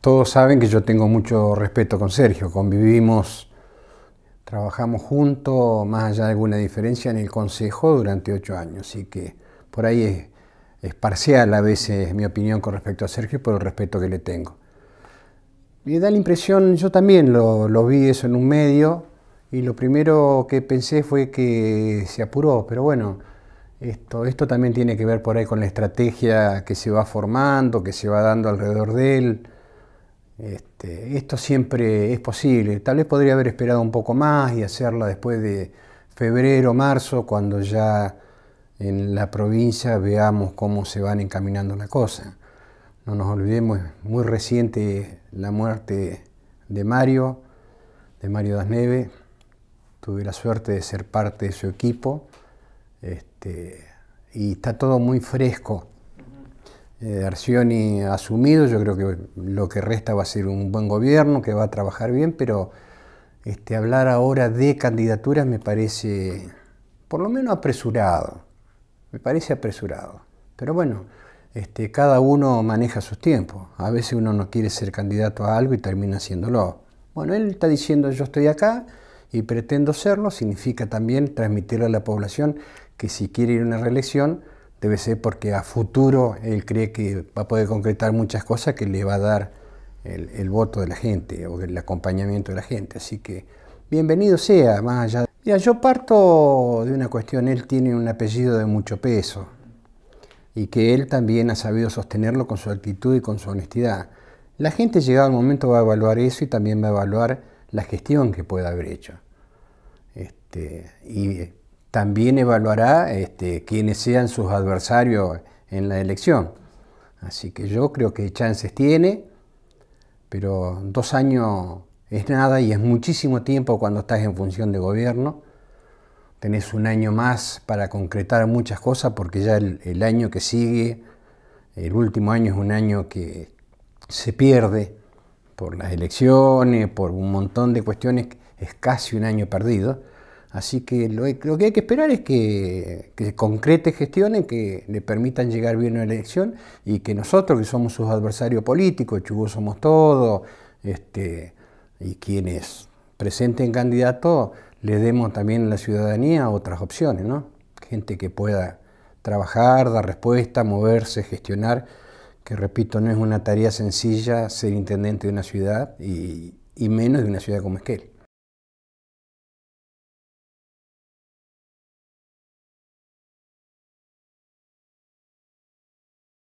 todos saben que yo tengo mucho respeto con Sergio, convivimos, trabajamos juntos, más allá de alguna diferencia, en el Consejo durante ocho años, así que por ahí es, es parcial a veces mi opinión con respecto a Sergio por el respeto que le tengo. Me da la impresión, yo también lo, vi eso en un medio y lo primero que pensé fue que se apuró, pero bueno, esto, esto también tiene que ver por ahí con la estrategia que se va formando, que se va dando alrededor de él. Este, esto siempre es posible. Tal vez podría haber esperado un poco más y hacerla después de febrero, marzo, cuando ya en la provincia veamos cómo se van encaminando la cosa. No nos olvidemos, muy reciente la muerte de Mario, de Mario Dasneve. Tuve la suerte de ser parte de su equipo este, y está todo muy fresco eh, Arcioni asumido, yo creo que lo que resta va a ser un buen gobierno, que va a trabajar bien, pero este, hablar ahora de candidaturas me parece, por lo menos apresurado, me parece apresurado. Pero bueno, este, cada uno maneja sus tiempos. A veces uno no quiere ser candidato a algo y termina haciéndolo. Bueno, él está diciendo yo estoy acá y pretendo serlo, significa también transmitirle a la población que si quiere ir a una reelección, debe ser porque a futuro él cree que va a poder concretar muchas cosas que le va a dar el, voto de la gente o el acompañamiento de la gente. Así que bienvenido sea, más allá. Ya yo parto de una cuestión, él tiene un apellido de mucho peso y que él también ha sabido sostenerlo con su actitud y con su honestidad. La gente llegado al momento va a evaluar eso y también va a evaluar la gestión que pueda haber hecho. Este, y también evaluará este, quienes sean sus adversarios en la elección. Así que yo creo que chances tiene, pero dos años es nada y es muchísimo tiempo cuando estás en función de gobierno. Tenés un año más para concretar muchas cosas porque ya el año que sigue, el último año es un año que se pierde por las elecciones, por un montón de cuestiones, es casi un año perdido. Así que lo, que hay que esperar es que, concrete gestiones que le permitan llegar bien a la elección y que nosotros, que somos sus adversarios políticos, Chubú somos todos, este, y quienes presenten candidato, le demos también a la ciudadanía otras opciones, Gente que pueda trabajar, dar respuesta, moverse, gestionar, que repito, no es una tarea sencilla ser intendente de una ciudad y, y menos de una ciudad como Esquel.